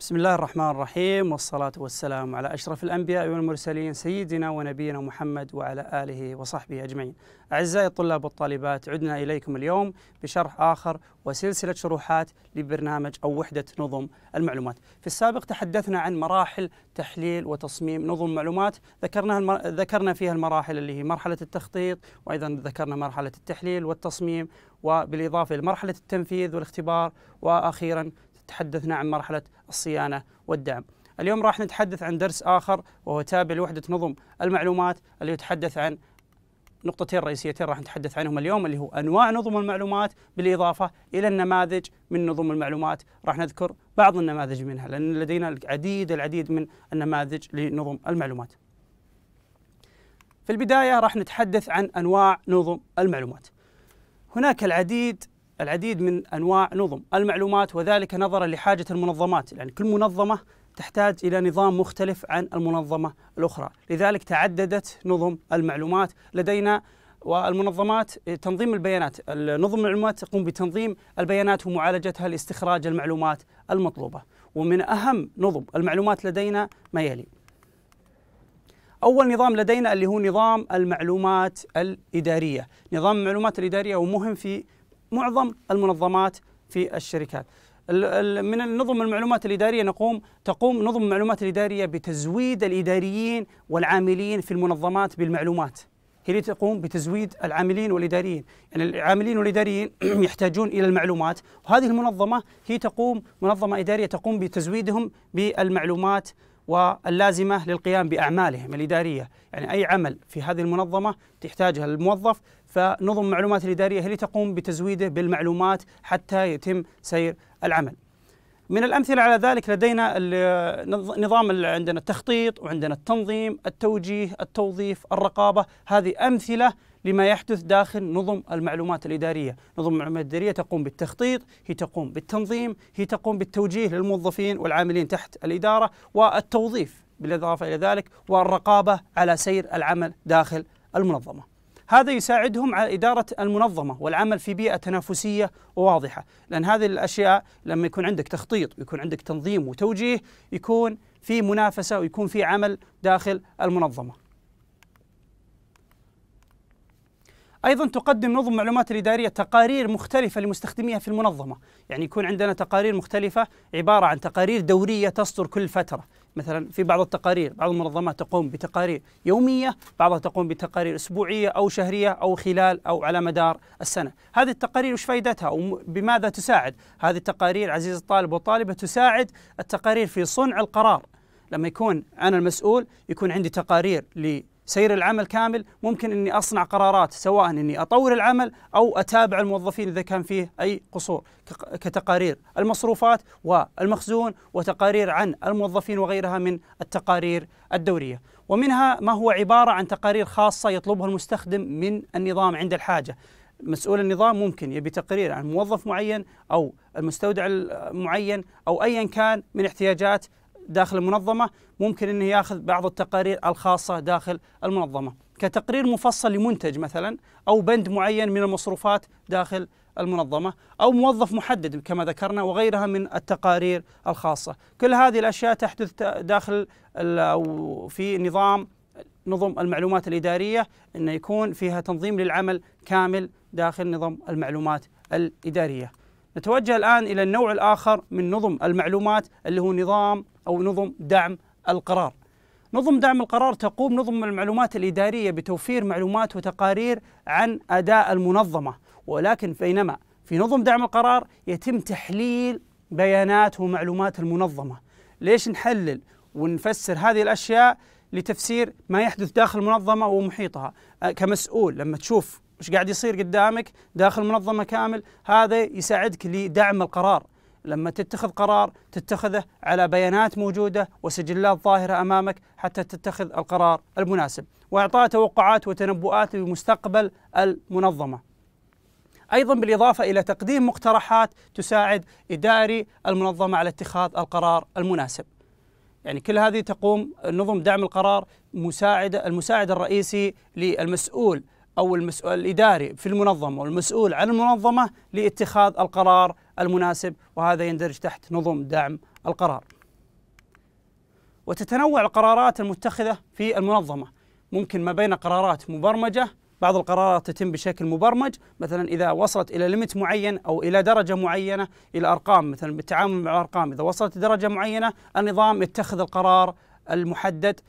بسم الله الرحمن الرحيم والصلاة والسلام على أشرف الأنبياء والمرسلين سيدنا ونبينا محمد وعلى آله وصحبه أجمعين أعزائي الطلاب والطالبات عدنا إليكم اليوم بشرح آخر وسلسلة شروحات لبرنامج أو وحدة نظم المعلومات في السابق تحدثنا عن مراحل تحليل وتصميم نظم معلومات ذكرنا, المر... ذكرنا فيها المراحل اللي هي مرحلة التخطيط وأيضا ذكرنا مرحلة التحليل والتصميم وبالإضافة لمرحلة التنفيذ والاختبار وأخيرا تحدثنا عن مرحلة الصيانة والدعم اليوم راح نتحدث عن درس آخر وهو تابع لوحدة نظم المعلومات اللي يتحدث عن نقطتين رئيسيتين راح نتحدث عنهم اليوم اللي هو انواع نظم المعلومات بالاضافه الى النماذج من نظم المعلومات راح نذكر بعض النماذج منها لان لدينا العديد العديد من النماذج لنظم المعلومات. في البدايه راح نتحدث عن انواع نظم المعلومات. هناك العديد العديد من أنواع نظم المعلومات وذلك نظرا لحاجة المنظمات يعني كل منظمة تحتاج إلى نظام مختلف عن المنظمة الأخرى لذلك تعددت نظم المعلومات لدينا والمنظمات تنظيم البيانات نظم المعلومات تقوم بتنظيم البيانات ومعالجتها لاستخراج المعلومات المطلوبة ومن أهم نظم المعلومات لدينا ما يلي أول نظام لدينا اللي هو نظام المعلومات الإدارية نظام المعلومات الإدارية ومهم في معظم المنظمات في الشركات من النظم المعلومات الإدارية نقوم تقوم نظم المعلومات الإدارية بتزويد الإداريين والعاملين في المنظمات بالمعلومات هي اللي تقوم بتزويد العاملين والإداريين يعني العاملين والإداريين يحتاجون إلى المعلومات وهذه المنظمة هي تقوم منظمة إدارية تقوم بتزويدهم بالمعلومات واللازمة للقيام بأعمالهم الإدارية يعني أي عمل في هذه المنظمة تحتاجها الموظف فنظم المعلومات الإدارية هي اللي تقوم بتزويده بالمعلومات حتى يتم سير العمل من الأمثلة على ذلك لدينا نظام عندنا التخطيط وعندنا التنظيم التوجيه التوظيف الرقابة هذه أمثلة لما يحدث داخل نظم المعلومات الإدارية نظم المعلومات الإدارية تقوم بالتخطيط هي تقوم بالتنظيم هي تقوم بالتوجيه للموظفين والعاملين تحت الإدارة والتوظيف بالإضافة إلى ذلك والرقابة على سير العمل داخل المنظمة هذا يساعدهم على إدارة المنظمة والعمل في بيئة تنافسية وواضحة لأن هذه الأشياء لما يكون عندك تخطيط ويكون عندك تنظيم وتوجيه يكون في منافسة ويكون في عمل داخل المنظمة ايضا تقدم نظم معلومات الاداريه تقارير مختلفه لمستخدميها في المنظمه، يعني يكون عندنا تقارير مختلفه عباره عن تقارير دوريه تصدر كل فتره، مثلا في بعض التقارير بعض المنظمات تقوم بتقارير يوميه، بعضها تقوم بتقارير اسبوعيه او شهريه او خلال او على مدار السنه، هذه التقارير وش فائدتها وبماذا تساعد؟ هذه التقارير عزيز الطالب والطالبه تساعد التقارير في صنع القرار، لما يكون انا المسؤول يكون عندي تقارير ل سير العمل كامل ممكن اني اصنع قرارات سواء اني اطور العمل او اتابع الموظفين اذا كان فيه اي قصور كتقارير المصروفات والمخزون وتقارير عن الموظفين وغيرها من التقارير الدوريه ومنها ما هو عباره عن تقارير خاصه يطلبها المستخدم من النظام عند الحاجه مسؤول النظام ممكن يبي تقرير عن موظف معين او المستودع المعين او ايا كان من احتياجات داخل المنظمه ممكن انه ياخذ بعض التقارير الخاصه داخل المنظمه كتقرير مفصل لمنتج مثلا او بند معين من المصروفات داخل المنظمه او موظف محدد كما ذكرنا وغيرها من التقارير الخاصه كل هذه الاشياء تحدث داخل او في نظام نظم المعلومات الاداريه انه يكون فيها تنظيم للعمل كامل داخل نظام المعلومات الاداريه نتوجه الآن إلى النوع الآخر من نظم المعلومات اللي هو نظام أو نظم دعم القرار نظم دعم القرار تقوم نظم المعلومات الإدارية بتوفير معلومات وتقارير عن أداء المنظمة ولكن بينما في نظم دعم القرار يتم تحليل بيانات ومعلومات المنظمة ليش نحلل ونفسر هذه الأشياء لتفسير ما يحدث داخل المنظمة ومحيطها أه، كمسؤول لما تشوف وش قاعد يصير قدامك داخل منظمه كامل هذا يساعدك لدعم القرار لما تتخذ قرار تتخذه على بيانات موجوده وسجلات ظاهره امامك حتى تتخذ القرار المناسب واعطاء توقعات وتنبؤات لمستقبل المنظمه ايضا بالاضافه الى تقديم مقترحات تساعد اداري المنظمه على اتخاذ القرار المناسب يعني كل هذه تقوم نظم دعم القرار مساعدة المساعد الرئيسي للمسؤول أو المسؤول الإداري في المنظمة والمسؤول عن المنظمة لاتخاذ القرار المناسب وهذا يندرج تحت نظم دعم القرار وتتنوع القرارات المتخذة في المنظمة ممكن ما بين قرارات مبرمجة بعض القرارات تتم بشكل مبرمج مثلا إذا وصلت إلى ليمت معين أو إلى درجة معينة إلى أرقام مثلا بالتعامل مع الأرقام إذا وصلت لدرجة معينة النظام يتخذ القرار المحدد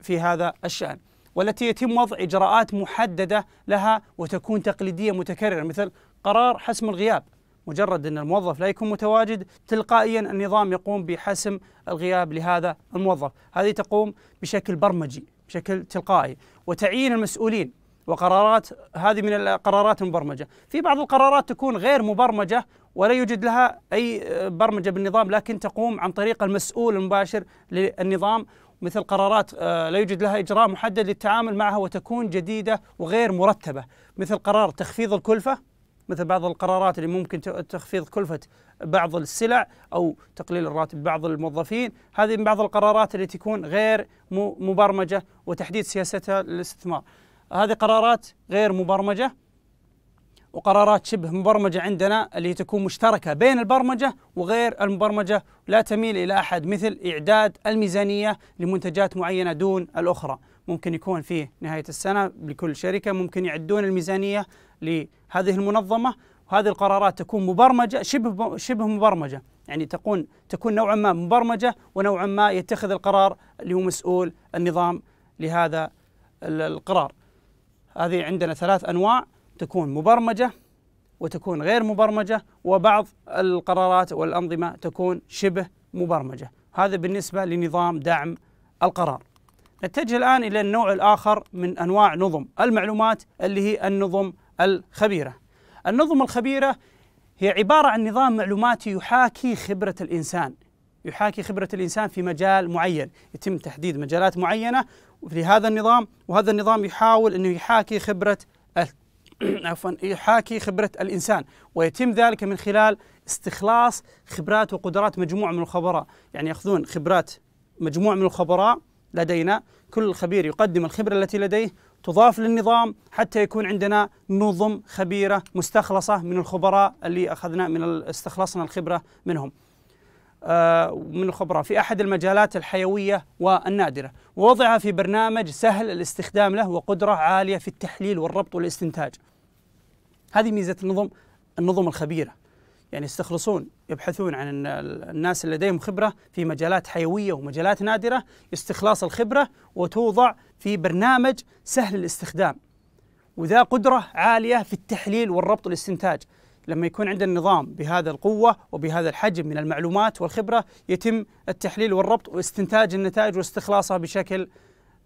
في هذا الشأن والتي يتم وضع إجراءات محددة لها وتكون تقليدية متكررة مثل قرار حسم الغياب مجرد أن الموظف لا يكون متواجد تلقائيا النظام يقوم بحسم الغياب لهذا الموظف هذه تقوم بشكل برمجي بشكل تلقائي وتعيين المسؤولين وقرارات هذه من القرارات المبرمجة في بعض القرارات تكون غير مبرمجة ولا يوجد لها أي برمجة بالنظام لكن تقوم عن طريق المسؤول المباشر للنظام مثل قرارات آه، لا يوجد لها إجراء محدد للتعامل معها وتكون جديدة وغير مرتبة مثل قرار تخفيض الكلفة مثل بعض القرارات اللي ممكن تخفيض كلفة بعض السلع أو تقليل الراتب بعض الموظفين هذه من بعض القرارات اللي تكون غير مبرمجة وتحديد سياستها للاستثمار هذه قرارات غير مبرمجة وقرارات شبه مبرمجة عندنا اللي هي تكون مشتركة بين البرمجة وغير المبرمجة لا تميل إلى أحد مثل إعداد الميزانية لمنتجات معينة دون الأخرى ممكن يكون في نهاية السنة لكل شركة ممكن يعدون الميزانية لهذه المنظمة وهذه القرارات تكون مبرمجة شبه شبه مبرمجة يعني تكون تكون نوعا ما مبرمجة ونوعا ما يتخذ القرار اللي هو مسؤول النظام لهذا القرار هذه عندنا ثلاث أنواع تكون مبرمجه وتكون غير مبرمجه وبعض القرارات والانظمه تكون شبه مبرمجه هذا بالنسبه لنظام دعم القرار نتجه الان الى النوع الاخر من انواع نظم المعلومات اللي هي النظم الخبيره النظم الخبيره هي عباره عن نظام معلوماتي يحاكي خبره الانسان يحاكي خبرة الإنسان في مجال معين يتم تحديد مجالات معينة في هذا النظام وهذا النظام يحاول أنه يحاكي خبرة عفوا يحاكي خبرة الإنسان ويتم ذلك من خلال استخلاص خبرات وقدرات مجموعة من الخبراء يعني يأخذون خبرات مجموعة من الخبراء لدينا كل خبير يقدم الخبرة التي لديه تضاف للنظام حتى يكون عندنا نظم خبيرة مستخلصة من الخبراء اللي أخذنا من استخلصنا الخبرة منهم آه، من الخبراء في أحد المجالات الحيوية والنادرة ووضعها في برنامج سهل الاستخدام له وقدرة عالية في التحليل والربط والاستنتاج هذه ميزه النظم النظم الخبيره يعني يستخلصون يبحثون عن الناس اللي لديهم خبره في مجالات حيويه ومجالات نادره استخلاص الخبره وتوضع في برنامج سهل الاستخدام وذا قدره عاليه في التحليل والربط والاستنتاج لما يكون عند النظام بهذا القوه وبهذا الحجم من المعلومات والخبره يتم التحليل والربط واستنتاج النتائج واستخلاصها بشكل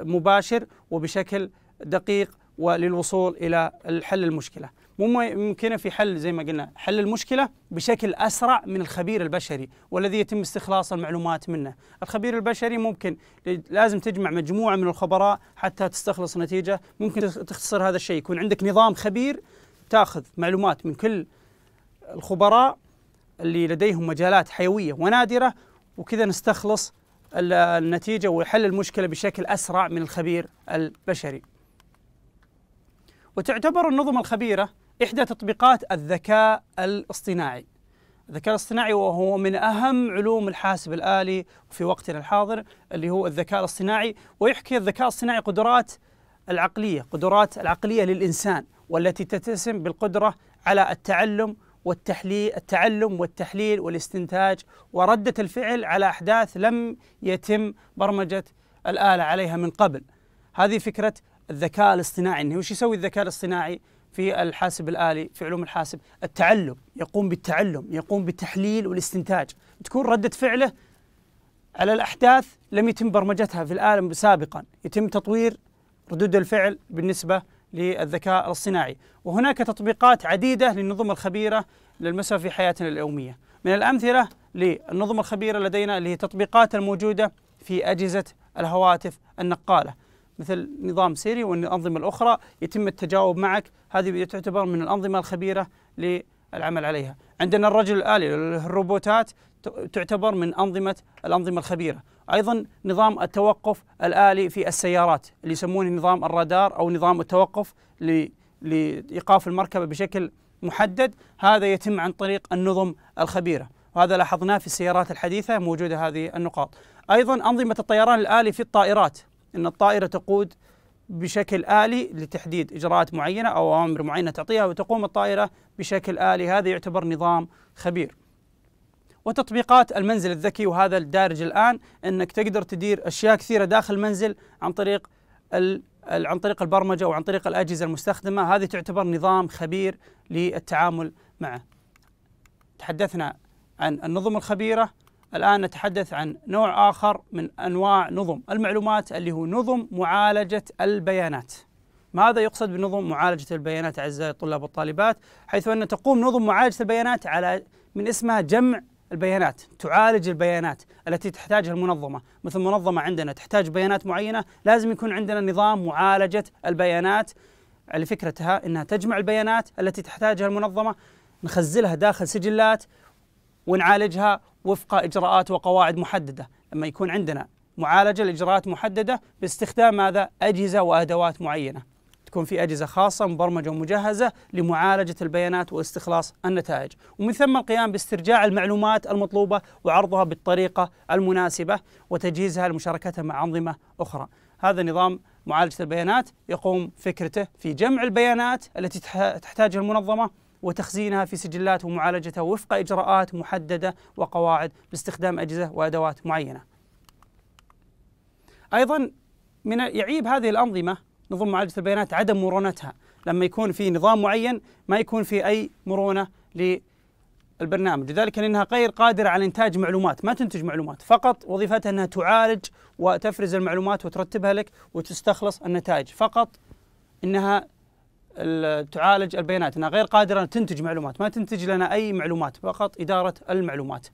مباشر وبشكل دقيق وللوصول الى الحل المشكله ممكنه في حل زي ما قلنا حل المشكله بشكل اسرع من الخبير البشري والذي يتم استخلاص المعلومات منه الخبير البشري ممكن لازم تجمع مجموعه من الخبراء حتى تستخلص نتيجه ممكن تختصر هذا الشيء يكون عندك نظام خبير تاخذ معلومات من كل الخبراء اللي لديهم مجالات حيويه ونادره وكذا نستخلص النتيجه وحل المشكله بشكل اسرع من الخبير البشري وتعتبر النظم الخبيرة إحدى تطبيقات الذكاء الاصطناعي الذكاء الاصطناعي وهو من أهم علوم الحاسب الآلي في وقتنا الحاضر اللي هو الذكاء الاصطناعي ويحكي الذكاء الاصطناعي قدرات العقلية قدرات العقلية للإنسان والتي تتسم بالقدرة على التعلم والتحليل التعلم والتحليل والاستنتاج وردة الفعل على أحداث لم يتم برمجة الآلة عليها من قبل هذه فكرة الذكاء الاصطناعي انه وش يسوي الذكاء الاصطناعي؟ في الحاسب الآلي في علوم الحاسب التعلم يقوم بالتعلم يقوم بالتحليل والاستنتاج تكون ردة فعله على الأحداث لم يتم برمجتها في العالم سابقا يتم تطوير ردود الفعل بالنسبة للذكاء الصناعي وهناك تطبيقات عديدة للنظم الخبيرة للمسافة في حياتنا اليومية من الأمثلة للنظم الخبيرة لدينا اللي هي تطبيقات الموجودة في أجهزة الهواتف النقالة مثل نظام سيري والأنظمة الأخرى يتم التجاوب معك هذه تعتبر من الأنظمة الخبيرة للعمل عليها عندنا الرجل الآلي الروبوتات تعتبر من أنظمة الأنظمة الخبيرة أيضا نظام التوقف الآلي في السيارات اللي يسمونه نظام الرادار أو نظام التوقف لإيقاف المركبة بشكل محدد هذا يتم عن طريق النظم الخبيرة وهذا لاحظناه في السيارات الحديثة موجودة هذه النقاط أيضا أنظمة الطيران الآلي في الطائرات أن الطائرة تقود بشكل آلي لتحديد إجراءات معينة أو أوامر معينة تعطيها وتقوم الطائرة بشكل آلي هذا يعتبر نظام خبير وتطبيقات المنزل الذكي وهذا الدارج الآن أنك تقدر تدير أشياء كثيرة داخل المنزل عن طريق عن طريق البرمجة أو عن طريق الأجهزة المستخدمة هذه تعتبر نظام خبير للتعامل معه تحدثنا عن النظم الخبيرة الآن نتحدث عن نوع آخر من أنواع نظم المعلومات اللي هو نظم معالجة البيانات ماذا يقصد بنظم معالجة البيانات أعزائي الطلاب والطالبات حيث أن تقوم نظم معالجة البيانات على من اسمها جمع البيانات تعالج البيانات التي تحتاجها المنظمة مثل منظمة عندنا تحتاج بيانات معينة لازم يكون عندنا نظام معالجة البيانات على فكرتها أنها تجمع البيانات التي تحتاجها المنظمة نخزلها داخل سجلات ونعالجها وفق اجراءات وقواعد محدده لما يكون عندنا معالجه لاجراءات محدده باستخدام ماذا اجهزه وادوات معينه تكون في اجهزه خاصه مبرمجه ومجهزه لمعالجه البيانات واستخلاص النتائج ومن ثم القيام باسترجاع المعلومات المطلوبه وعرضها بالطريقه المناسبه وتجهيزها لمشاركتها مع انظمه اخرى هذا نظام معالجه البيانات يقوم فكرته في جمع البيانات التي تحتاجها المنظمه وتخزينها في سجلات ومعالجتها وفق إجراءات محددة وقواعد باستخدام أجهزة وأدوات معينة أيضا من يعيب هذه الأنظمة نظم معالجة البيانات عدم مرونتها لما يكون في نظام معين ما يكون في أي مرونة للبرنامج لذلك لأنها غير قادرة على إنتاج معلومات ما تنتج معلومات فقط وظيفتها أنها تعالج وتفرز المعلومات وترتبها لك وتستخلص النتائج فقط إنها تعالج البيانات انها غير قادره تنتج معلومات ما تنتج لنا اي معلومات فقط اداره المعلومات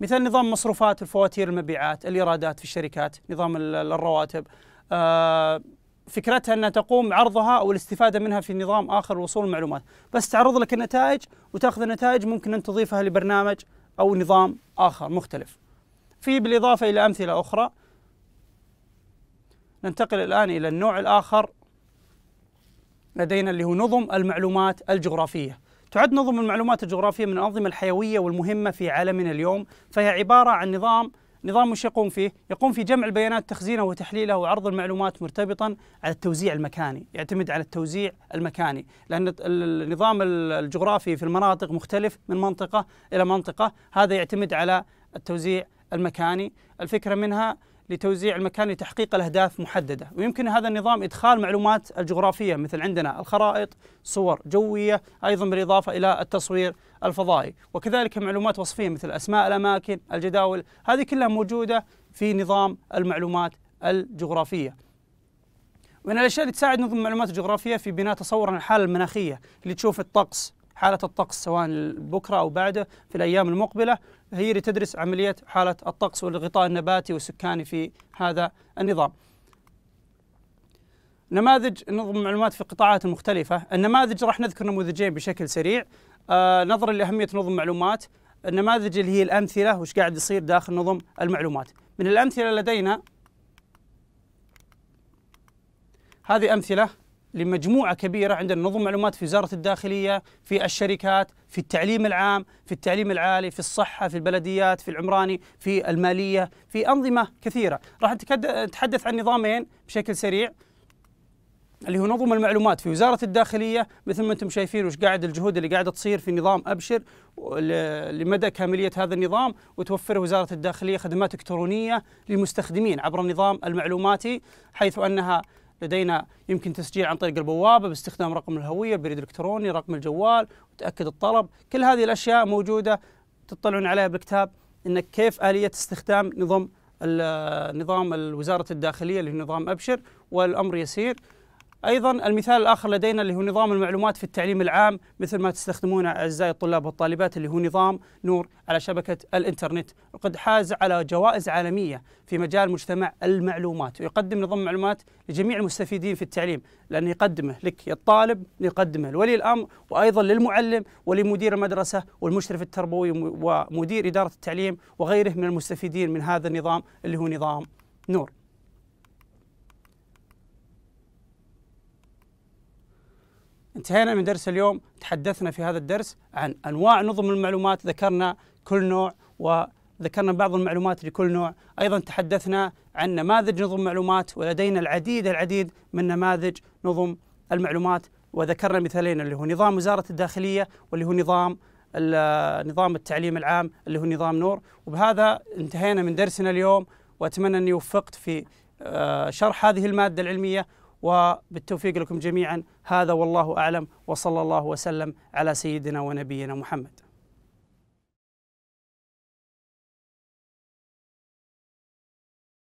مثل نظام مصروفات الفواتير المبيعات الايرادات في الشركات نظام الرواتب آه، فكرتها انها تقوم عرضها او الاستفاده منها في نظام اخر وصول المعلومات بس تعرض لك النتائج وتاخذ النتائج ممكن ان تضيفها لبرنامج او نظام اخر مختلف في بالاضافه الى امثله اخرى ننتقل الان الى النوع الاخر لدينا اللي هو نظم المعلومات الجغرافية تعد نظم المعلومات الجغرافية من الأنظمة الحيوية والمهمة في عالمنا اليوم فهي عبارة عن نظام نظام مش يقوم فيه؟ يقوم في جمع البيانات تخزينها وتحليلها وعرض المعلومات مرتبطا على التوزيع المكاني، يعتمد على التوزيع المكاني، لأن النظام الجغرافي في المناطق مختلف من منطقة إلى منطقة، هذا يعتمد على التوزيع المكاني، الفكرة منها لتوزيع المكان لتحقيق الأهداف محددة ويمكن هذا النظام إدخال معلومات الجغرافية مثل عندنا الخرائط صور جوية أيضا بالإضافة إلى التصوير الفضائي وكذلك معلومات وصفية مثل أسماء الأماكن الجداول هذه كلها موجودة في نظام المعلومات الجغرافية ومن الاشياء اللي تساعد نظم المعلومات الجغرافيه في بناء تصور عن الحاله المناخيه اللي تشوف الطقس حالة الطقس سواء بكرة أو بعده في الأيام المقبلة هي اللي تدرس عملية حالة الطقس والغطاء النباتي والسكاني في هذا النظام نماذج نظم معلومات في القطاعات المختلفة النماذج راح نذكر نموذجين بشكل سريع آه نظرا لأهمية نظم معلومات النماذج اللي هي الأمثلة وش قاعد يصير داخل نظم المعلومات من الأمثلة لدينا هذه أمثلة لمجموعة كبيرة عندنا نظم معلومات في وزارة الداخلية في الشركات في التعليم العام في التعليم العالي في الصحة في البلديات في العمراني في المالية في أنظمة كثيرة راح نتحدث عن نظامين بشكل سريع اللي هو نظم المعلومات في وزارة الداخلية مثل ما أنتم شايفين وش قاعد الجهود اللي قاعدة تصير في نظام أبشر لمدى كاملية هذا النظام وتوفر وزارة الداخلية خدمات إلكترونية للمستخدمين عبر النظام المعلوماتي حيث أنها لدينا يمكن تسجيل عن طريق البوابة باستخدام رقم الهوية البريد الالكتروني، رقم الجوال وتأكد الطلب كل هذه الأشياء موجودة تطلعون عليها بالكتاب إن كيف آلية استخدام نظام نظام الوزاره الداخلية اللي هو نظام أبشر والأمر يسير أيضا المثال الآخر لدينا اللي هو نظام المعلومات في التعليم العام مثل ما تستخدمونه أعزائي الطلاب والطالبات اللي هو نظام نور على شبكة الإنترنت وقد حاز على جوائز عالمية في مجال مجتمع المعلومات ويقدم نظام معلومات لجميع المستفيدين في التعليم لأنه يقدمه لك يا الطالب يقدمه لولي الأمر وأيضا للمعلم ولمدير المدرسة والمشرف التربوي ومدير إدارة التعليم وغيره من المستفيدين من هذا النظام اللي هو نظام نور انتهينا من درس اليوم تحدثنا في هذا الدرس عن أنواع نظم المعلومات ذكرنا كل نوع وذكرنا بعض المعلومات لكل نوع أيضا تحدثنا عن نماذج نظم معلومات ولدينا العديد العديد من نماذج نظم المعلومات وذكرنا مثالين اللي هو نظام وزارة الداخلية واللي هو نظام نظام التعليم العام اللي هو نظام نور وبهذا انتهينا من درسنا اليوم وأتمنى أني وفقت في آه، شرح هذه المادة العلمية وبالتوفيق لكم جميعا هذا والله اعلم وصلى الله وسلم على سيدنا ونبينا محمد